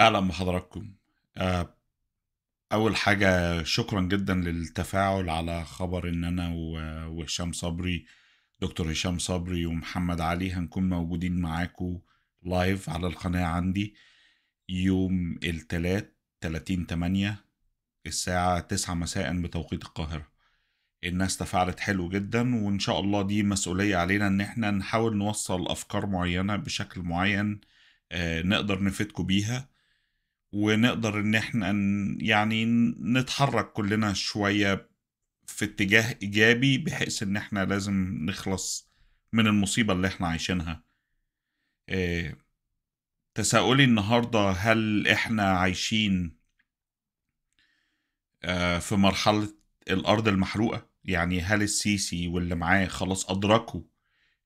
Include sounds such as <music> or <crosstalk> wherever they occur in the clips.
اهلا بحضراتكم آه، اول حاجه شكرا جدا للتفاعل على خبر ان انا وهشام صبري دكتور هشام صبري ومحمد علي هنكون موجودين معاكم لايف على القناه عندي يوم التلات 30 8 الساعة تسعة مساء بتوقيت القاهرة الناس تفاعلت حلو جدا وإن شاء الله دي مسؤولية علينا إن إحنا نحاول نوصل أفكار معينة بشكل معين آه، نقدر نفيدكم بيها ونقدر ان احنا يعني نتحرك كلنا شوية في اتجاه ايجابي بحيث ان احنا لازم نخلص من المصيبة اللي احنا عايشينها اه تساؤلي النهاردة هل احنا عايشين آه، في مرحلة الارض المحروقة يعني هل السيسي واللي معاه خلاص ادركوا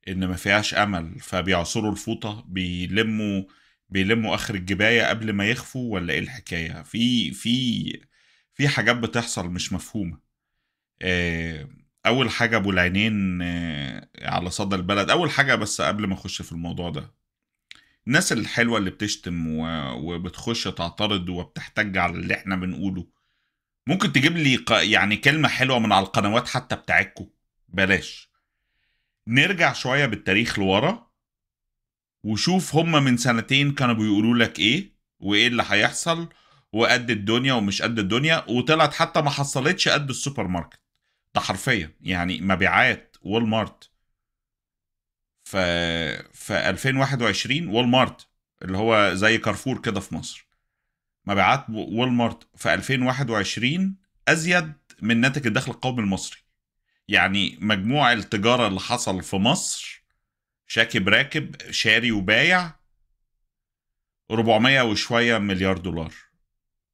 ان ما فيهاش امل فبيعصروا الفوطة بيلموا بيلموا اخر الجبايه قبل ما يخفوا ولا ايه الحكايه في في في حاجات بتحصل مش مفهومه آه، اول حاجه ابو العينين آه، على صدى البلد اول حاجه بس قبل ما اخش في الموضوع ده الناس الحلوه اللي بتشتم وبتخش تعترض وبتحتج على اللي احنا بنقوله ممكن تجيب لي يعني كلمه حلوه من على القنوات حتى بتاعتكم بلاش نرجع شويه بالتاريخ لورا وشوف هما من سنتين كانوا بيقولوا لك ايه وايه اللي هيحصل وقد الدنيا ومش قد الدنيا وطلعت حتى ما حصلتش قد السوبر ماركت ده حرفيا يعني مبيعات وول مارت ف في 2021 وول مارت اللي هو زي كارفور كده في مصر مبيعات وول مارت في 2021 ازيد من ناتج الدخل القومي المصري يعني مجموع التجاره اللي حصل في مصر شاكب راكب شاري وبايع 400 وشويه مليار دولار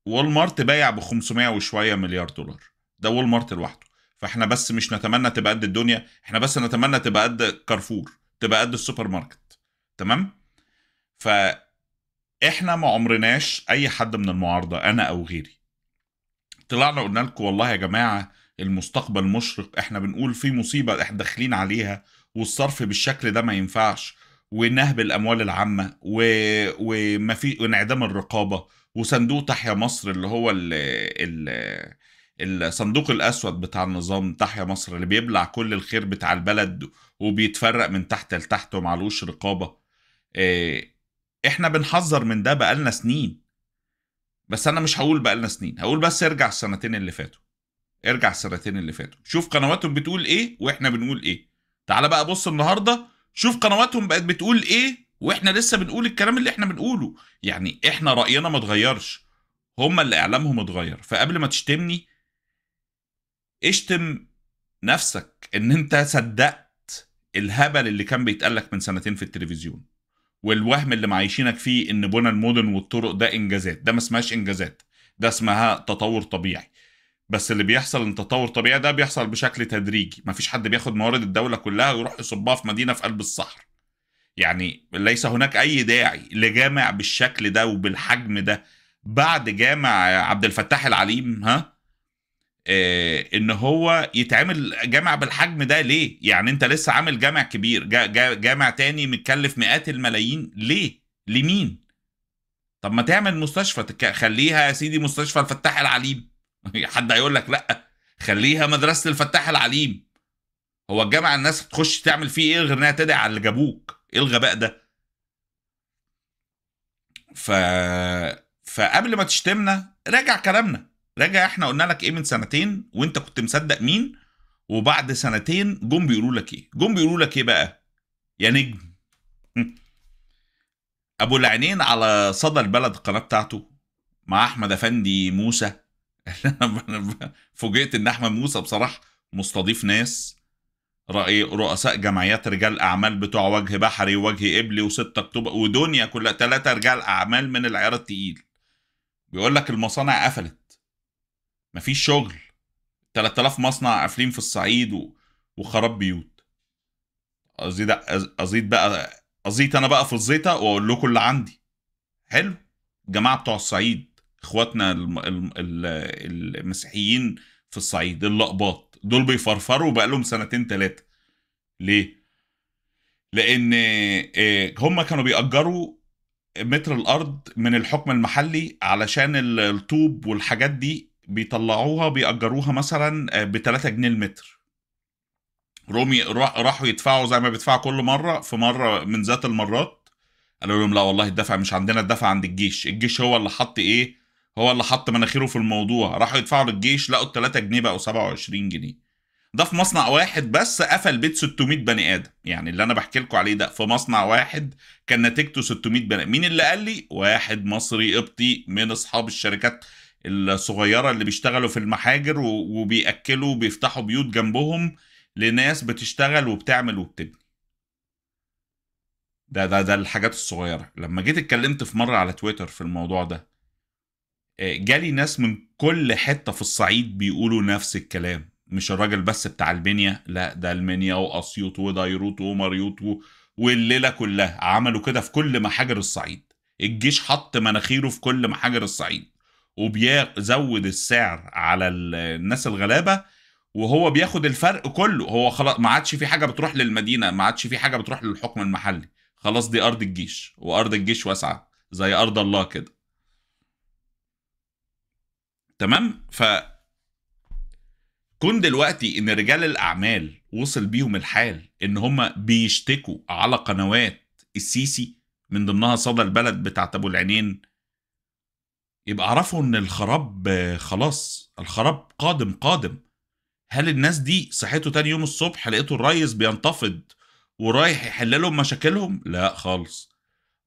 وول مارت بايع ب 500 وشويه مليار دولار ده وول مارت لوحده فاحنا بس مش نتمنى تبقى قد الدنيا احنا بس نتمنى تبقى قد كارفور تبقى قد السوبر ماركت تمام ف احنا ما عمرناش اي حد من المعارضه انا او غيري طلعنا قلنا لكم والله يا جماعه المستقبل مشرق احنا بنقول في مصيبه احنا داخلين عليها والصرف بالشكل ده ما ينفعش ونهب الاموال العامه و... وما في وانعدام الرقابه وصندوق تحيا مصر اللي هو ال... ال... الصندوق الاسود بتاع النظام تحيا مصر اللي بيبلع كل الخير بتاع البلد وبيتفرق من تحت لتحت ومعلوش رقابه آه، احنا بنحذر من ده بقالنا سنين بس انا مش هقول بقالنا سنين هقول بس ارجع السنتين اللي فاتوا ارجع السنتين اللي فاتوا شوف قنواتهم بتقول ايه واحنا بنقول ايه تعال بقى بص النهارده شوف قنواتهم بقت بتقول ايه واحنا لسه بنقول الكلام اللي احنا بنقوله يعني احنا راينا ما اتغيرش هما اللي اعلامهم اتغير فقبل ما تشتمني اشتم نفسك ان انت صدقت الهبل اللي كان بيتقالك من سنتين في التلفزيون والوهم اللي معايشينك فيه ان بنى المدن والطرق ده انجازات ده ما اسمهاش انجازات ده اسمها تطور طبيعي بس اللي بيحصل ان تطور طبيعي ده بيحصل بشكل تدريجي مفيش حد بياخد موارد الدوله كلها ويروح يصبها في مدينه في قلب الصحراء يعني ليس هناك اي داعي لجامع بالشكل ده وبالحجم ده بعد جامع عبد الفتاح العليم ها إيه ان هو يتعمل جامع بالحجم ده ليه يعني انت لسه عامل جامع كبير جا جا جامع تاني متكلف مئات الملايين ليه لمين طب ما تعمل مستشفى خليها يا سيدي مستشفى الفتاح العليم <laughs> حد هيقول لك لا خليها مدرسه الفتاح العليم هو الجامعه الناس تخش تعمل فيه ايه غير انها تدعي على اللي جابوك ايه الغباء ده ف فقبل ما تشتمنا راجع كلامنا راجع احنا قلنا لك ايه من سنتين وانت كنت مصدق مين وبعد سنتين جم بيقولوا لك ايه جم بيقولوا لك ايه بقى يا نجم <laughs> ابو العينين على صدى البلد القناه بتاعته مع احمد افندي موسى <laughs> فوجئت ان احمد موسى بصراحه مستضيف ناس رأي رؤساء جمعيات رجال اعمال بتوع وجه بحري ووجه ابلي وستة اكتوبر ودنيا كلها ثلاثه رجال اعمال من العيار التقيل بيقول لك المصانع قفلت مفيش شغل 3000 مصنع قافلين في الصعيد وخراب بيوت ازيد ازيد بقى ازيد انا بقى في الزيطه واقول لكم اللي عندي حلو الجماعه بتوع الصعيد اخواتنا المسيحيين في الصعيد اللقباط دول بيفرفروا بقالهم سنتين ثلاثه ليه لان آه، هم كانوا بيأجروا متر الارض من الحكم المحلي علشان الطوب والحاجات دي بيطلعوها بيأجروها مثلا آه، ب 3 جنيه المتر رومي راحوا يدفعوا زي ما بيدفعوا كل مره في مره من ذات المرات قالوا لهم لا والله الدفع مش عندنا الدفع عند الجيش الجيش هو اللي حط ايه هو اللي حط مناخيره في الموضوع راحوا يدفعوا للجيش لقوا ال 3 جنيه بقوا 27 جنيه ده في مصنع واحد بس قفل بيت 600 بني ادم يعني اللي انا بحكي لكم عليه ده في مصنع واحد كان نتيجته 600 بني مين اللي قال لي واحد مصري قبطي من اصحاب الشركات الصغيره اللي بيشتغلوا في المحاجر وبياكلوا وبيفتحوا بيوت جنبهم لناس بتشتغل وبتعمل وبتبني ده ده ده الحاجات الصغيره لما جيت اتكلمت في مره على تويتر في الموضوع ده جالي ناس من كل حتة في الصعيد بيقولوا نفس الكلام مش الراجل بس بتاع المنيا لا ده المنيا واسيوط ودايروت ومريوط والليله كلها عملوا كده في كل محاجر الصعيد الجيش حط مناخيره في كل محاجر الصعيد وبيزود السعر على الناس الغلابه وهو بياخد الفرق كله هو خلاص ما عادش في حاجه بتروح للمدينه ما عادش في حاجه بتروح للحكم المحلي خلاص دي ارض الجيش وارض الجيش واسعه زي ارض الله كده تمام ف كون دلوقتي ان رجال الاعمال وصل بيهم الحال ان هم بيشتكوا على قنوات السيسي من ضمنها صدى البلد بتاعت ابو العينين يبقى اعرفوا ان الخراب خلاص الخراب قادم قادم هل الناس دي صحيته تاني يوم الصبح لقيته الريس بينتفض ورايح يحل لهم مشاكلهم لا خالص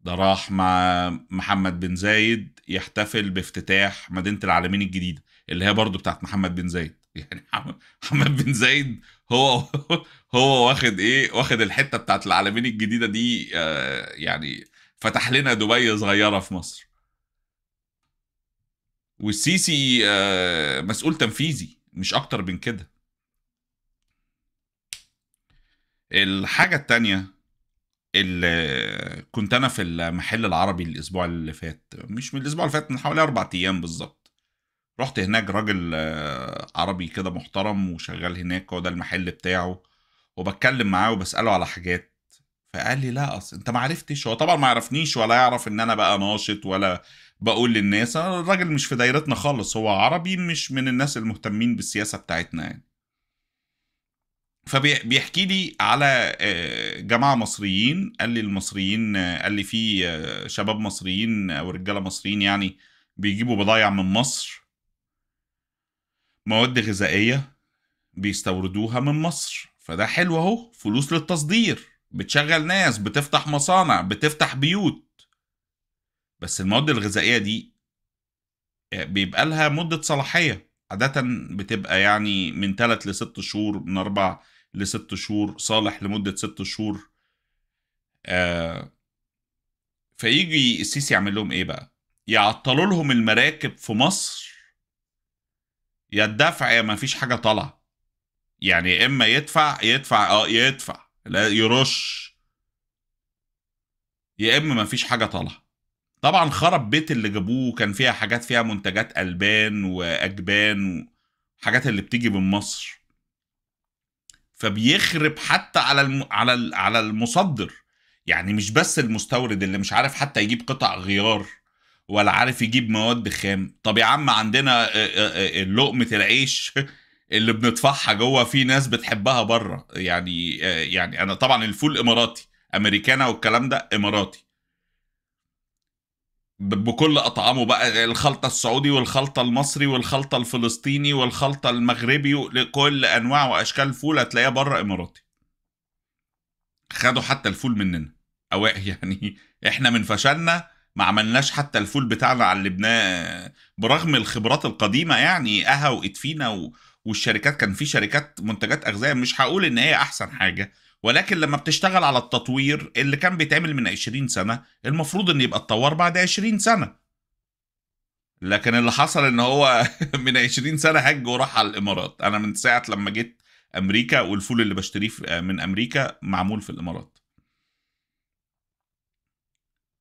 ده راح مع محمد بن زايد يحتفل بافتتاح مدينه العالمين الجديده اللي هي برضو بتاعت محمد بن زايد <laughs> يعني محمد بن زايد هو <laughs> هو واخد ايه واخد الحته بتاعت العالمين الجديده دي آه، يعني فتح لنا دبي صغيره في مصر والسيسي آه، مسؤول تنفيذي مش اكتر من كده الحاجه التانيه كنت انا في المحل العربي الاسبوع اللي فات مش من الاسبوع اللي فات من حوالي اربع ايام بالظبط رحت هناك راجل آه، عربي كده محترم وشغال هناك هو ده المحل بتاعه وبتكلم معاه وبساله على حاجات فقال لي لا اصل انت ما عرفتش هو طبعا ما يعرفنيش ولا يعرف ان انا بقى ناشط ولا بقول للناس انا الراجل مش في دايرتنا خالص هو عربي مش من الناس المهتمين بالسياسه بتاعتنا يعني فبيحكي لي على آه، جماعه مصريين قال لي المصريين آه، قال لي في آه، شباب مصريين او رجاله مصريين يعني بيجيبوا بضايع من مصر مواد غذائيه بيستوردوها من مصر فده حلو اهو فلوس للتصدير بتشغل ناس بتفتح مصانع بتفتح بيوت بس المواد الغذائيه دي بيبقى لها مده صلاحيه عادة بتبقى يعني من 3 ل 6 شهور من 4 لست شهور صالح لمدة ست شهور آه فيجي السيسي يعمل لهم ايه بقى يعطلوا لهم المراكب في مصر يا الدفع يا ما فيش حاجة طالعة يعني يا اما يدفع يدفع اه يدفع لا يرش يا اما ما فيش حاجة طالعة طبعا خرب بيت اللي جابوه كان فيها حاجات فيها منتجات ألبان وأجبان وحاجات اللي بتيجي من مصر فبيخرب حتى على الم... على على المصدر يعني مش بس المستورد اللي مش عارف حتى يجيب قطع غيار ولا عارف يجيب مواد خام طب يا عم عندنا لقمه العيش <laughs> اللي بندفعها جوه في ناس بتحبها بره يعني يعني انا طبعا الفول اماراتي امريكانا والكلام ده اماراتي بكل اطعامه بقى الخلطه السعودي والخلطه المصري والخلطه الفلسطيني والخلطه المغربي لكل انواع واشكال الفول هتلاقيها بره اماراتي خدوا حتى الفول مننا او <laughs> يعني احنا من فشلنا ما عملناش حتى الفول بتاعنا علمناه برغم الخبرات القديمه يعني اها وادفينا والشركات كان في شركات منتجات اغذيه مش هقول ان هي احسن حاجه ولكن لما بتشتغل على التطوير اللي كان بيتعمل من 20 سنة المفروض ان يبقى اتطور بعد 20 سنة لكن اللي حصل ان هو <laughs> من 20 سنة هج وراح على الامارات انا من ساعة لما جيت امريكا والفول اللي بشتريه من امريكا معمول في الامارات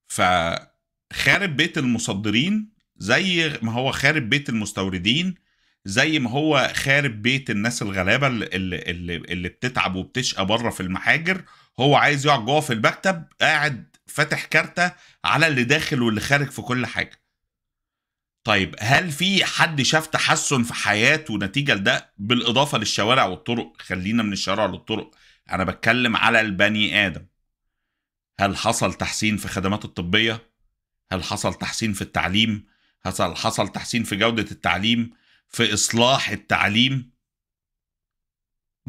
فخارب بيت المصدرين زي ما هو خارب بيت المستوردين زي ما هو خارب بيت الناس الغلابه اللي, اللي, اللي بتتعب وبتشقى بره في المحاجر هو عايز يقعد جوه في المكتب قاعد فاتح كارته على اللي داخل واللي خارج في كل حاجه طيب هل في حد شاف تحسن في حياته نتيجه لده بالاضافه للشوارع والطرق خلينا من الشوارع للطرق انا بتكلم على البني ادم هل حصل تحسين في خدمات الطبيه هل حصل تحسين في التعليم هل حصل تحسين في جوده التعليم في اصلاح التعليم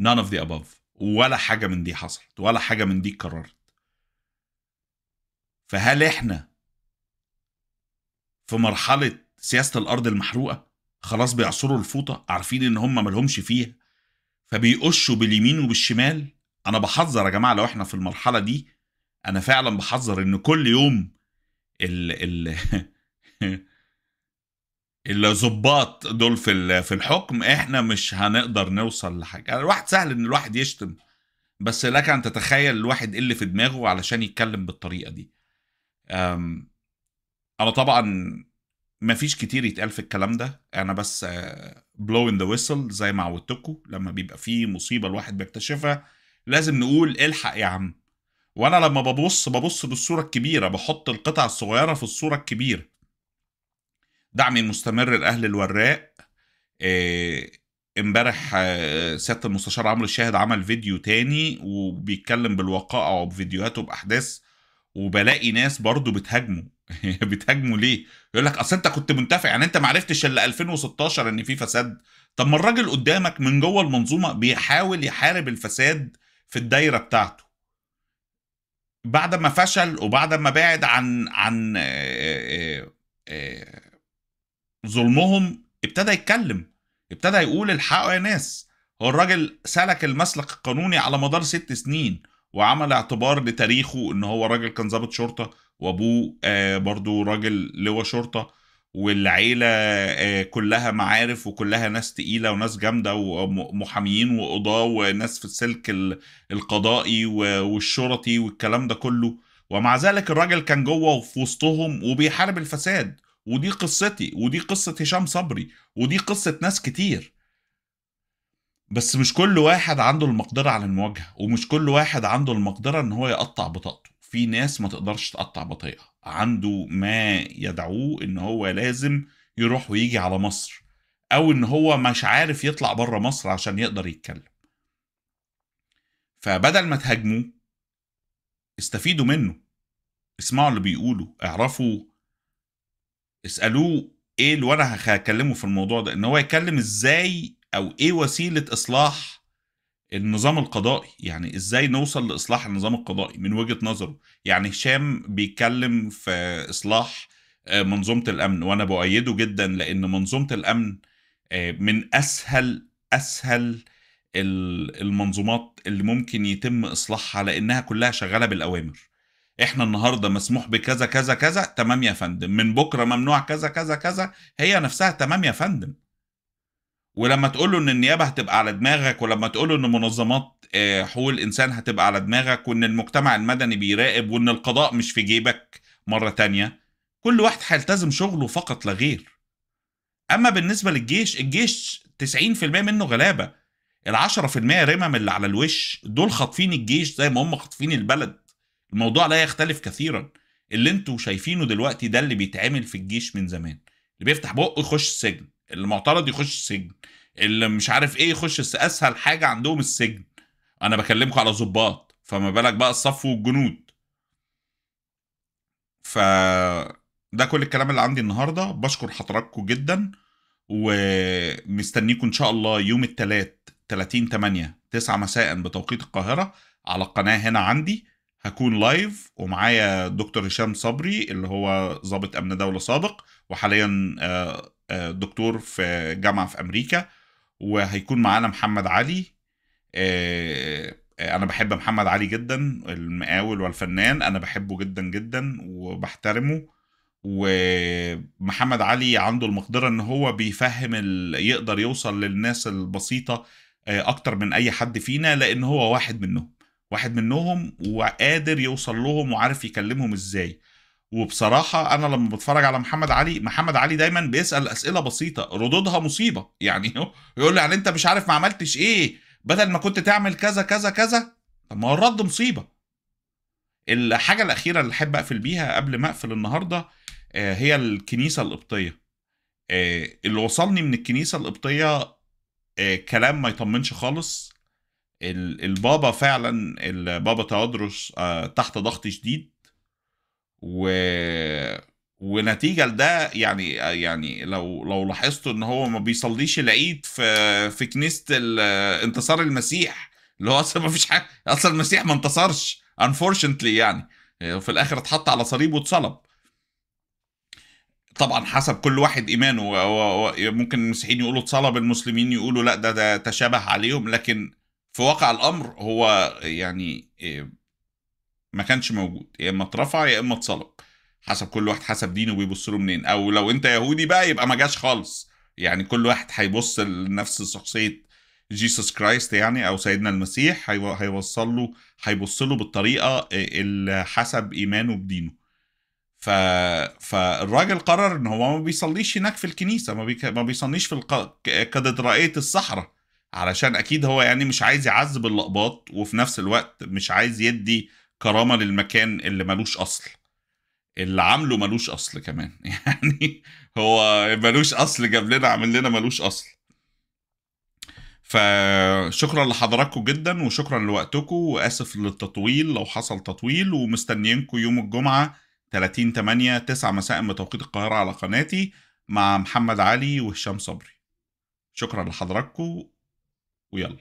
none of the above ولا حاجه من دي حصلت ولا حاجه من دي اتكررت فهل احنا في مرحله سياسه الارض المحروقه خلاص بيعصروا الفوطه عارفين ان هم ملهمش فيها فبيقشوا باليمين وبالشمال انا بحذر يا جماعه لو احنا في المرحله دي انا فعلا بحذر ان كل يوم ال ال <laughs> الظباط دول في في الحكم احنا مش هنقدر نوصل لحاجه يعني الواحد سهل ان الواحد يشتم بس لك ان تتخيل الواحد ايه اللي في دماغه علشان يتكلم بالطريقه دي انا طبعا ما فيش كتير يتقال في الكلام ده انا بس بلو ان ذا ويسل زي ما عودتكم لما بيبقى في مصيبه الواحد بيكتشفها لازم نقول الحق يا عم وانا لما ببص ببص بالصوره الكبيره بحط القطع الصغيره في الصوره الكبيره دعمي المستمر لأهل الوراق آه، امبارح آه، سياده المستشار عمرو الشاهد عمل فيديو تاني وبيتكلم بالوقائع وبفيديوهاته باحداث وبلاقي ناس برضه بتهاجمه <laughs> بتهاجمه ليه؟ يقول لك اصل انت كنت منتفع يعني انت ما عرفتش الا 2016 ان في فساد طب ما الراجل قدامك من جوه المنظومه بيحاول يحارب الفساد في الدايره بتاعته بعد ما فشل وبعد ما بعد عن عن آه، ظلمهم ابتدى يتكلم ابتدى يقول الحقوا يا ناس هو الراجل سلك المسلك القانوني على مدار ست سنين وعمل اعتبار لتاريخه ان هو راجل كان ظابط شرطه وابوه آه، برضه راجل لواء شرطه والعيله آه، كلها معارف وكلها ناس تقيله وناس جامده ومحاميين وقضاه وناس في السلك القضائي والشرطي والكلام ده كله ومع ذلك الراجل كان جوه وفي وسطهم وبيحارب الفساد ودي قصتي ودي قصة هشام صبري ودي قصة ناس كتير بس مش كل واحد عنده المقدرة على المواجهة ومش كل واحد عنده المقدرة ان هو يقطع بطاقته في ناس ما تقدرش تقطع بطيئة عنده ما يدعوه ان هو لازم يروح ويجي على مصر او ان هو مش عارف يطلع بره مصر عشان يقدر يتكلم فبدل ما تهاجموه استفيدوا منه اسمعوا اللي بيقولوا اعرفوا اسالوه ايه اللي وانا هكلمه في الموضوع ده ان هو يتكلم ازاي او ايه وسيله اصلاح النظام القضائي يعني ازاي نوصل لاصلاح النظام القضائي من وجهه نظره يعني هشام بيتكلم في اصلاح آه، منظومه الامن وانا بؤيده جدا لان منظومه الامن آه، من اسهل اسهل المنظومات اللي ممكن يتم اصلاحها لانها كلها شغاله بالاوامر احنا النهارده مسموح بكذا كذا كذا تمام يا فندم من بكره ممنوع كذا كذا كذا هي نفسها تمام يا فندم ولما تقول له ان النيابه هتبقى على دماغك ولما تقول له ان منظمات آه، حقوق الانسان هتبقى على دماغك وان المجتمع المدني بيراقب وان القضاء مش في جيبك مره تانية كل واحد هيلتزم شغله فقط لا غير اما بالنسبه للجيش الجيش 90% منه غلابه ال 10% رمم اللي على الوش دول خاطفين الجيش زي ما هم خاطفين البلد الموضوع لا يختلف كثيرا اللي انتوا شايفينه دلوقتي ده اللي بيتعمل في الجيش من زمان اللي بيفتح بقه يخش السجن اللي معترض يخش السجن اللي مش عارف ايه يخش اسهل حاجه عندهم السجن انا بكلمكم على ظباط فما بالك بقى الصف والجنود ف ده كل الكلام اللي عندي النهارده بشكر حضراتكم جدا ومستنيكم ان شاء الله يوم الثلاث 30 8 9 مساء بتوقيت القاهره على القناه هنا عندي هكون لايف ومعايا دكتور هشام صبري اللي هو ضابط امن دوله سابق وحاليا آه، آه، دكتور في جامعه في امريكا وهيكون معانا محمد علي آه، انا بحب محمد علي جدا المقاول والفنان انا بحبه جدا جدا وبحترمه ومحمد علي عنده المقدره ان هو بيفهم ال... يقدر يوصل للناس البسيطه اكتر من اي حد فينا لان هو واحد منهم واحد منهم وقادر يوصل لهم وعارف يكلمهم ازاي وبصراحة أنا لما بتفرج على محمد علي محمد علي دايما بيسأل أسئلة بسيطة ردودها مصيبة <laughs> يعني يقول لي يعني أنت مش عارف ما عملتش إيه بدل ما كنت تعمل كذا كذا كذا طب ما هو الرد مصيبة الحاجة الأخيرة اللي أحب أقفل بيها قبل ما أقفل النهاردة آه، هي الكنيسة القبطية آه، اللي وصلني من الكنيسة القبطية آه، كلام ما يطمنش خالص البابا فعلا البابا تاودروس آه، تحت ضغط شديد و ونتيجة لده يعني آه، يعني لو لو لاحظتوا ان هو ما بيصليش العيد في في كنيسة انتصار المسيح اللي هو اصلا ما فيش حاجة اصلا المسيح ما انتصرش انفورشنتلي يعني آه، في الاخر اتحط على صليب واتصلب طبعا حسب كل واحد ايمانه ممكن المسيحيين يقولوا اتصلب المسلمين يقولوا لا ده ده تشابه عليهم لكن في واقع الامر هو يعني آه، ما كانش موجود يا اما اترفع يا اما اتصلب حسب كل واحد حسب دينه بيبص له منين او لو انت يهودي بقى يبقى ما جاش خالص يعني كل واحد هيبص لنفس شخصيه جيسوس كرايست يعني او سيدنا المسيح هيوصل له هيبص له بالطريقه آه، اللي حسب ايمانه بدينه ف... فالراجل قرر ان هو ما بيصليش هناك في الكنيسه ما, بي... ما بيصليش في الق... كاتدرائيه الصحراء علشان اكيد هو يعني مش عايز يعذب اللقباط وفي نفس الوقت مش عايز يدي كرامه للمكان اللي ملوش اصل اللي عامله ملوش اصل كمان <laughs> يعني هو ملوش اصل جاب لنا عامل لنا ملوش اصل فشكرا لحضراتكم جدا وشكرا لوقتكم واسف للتطويل لو حصل تطويل ومستنيينكم يوم الجمعه 30 8 9 مساء بتوقيت القاهره على قناتي مع محمد علي وهشام صبري شكرا لحضراتكم Uyalım.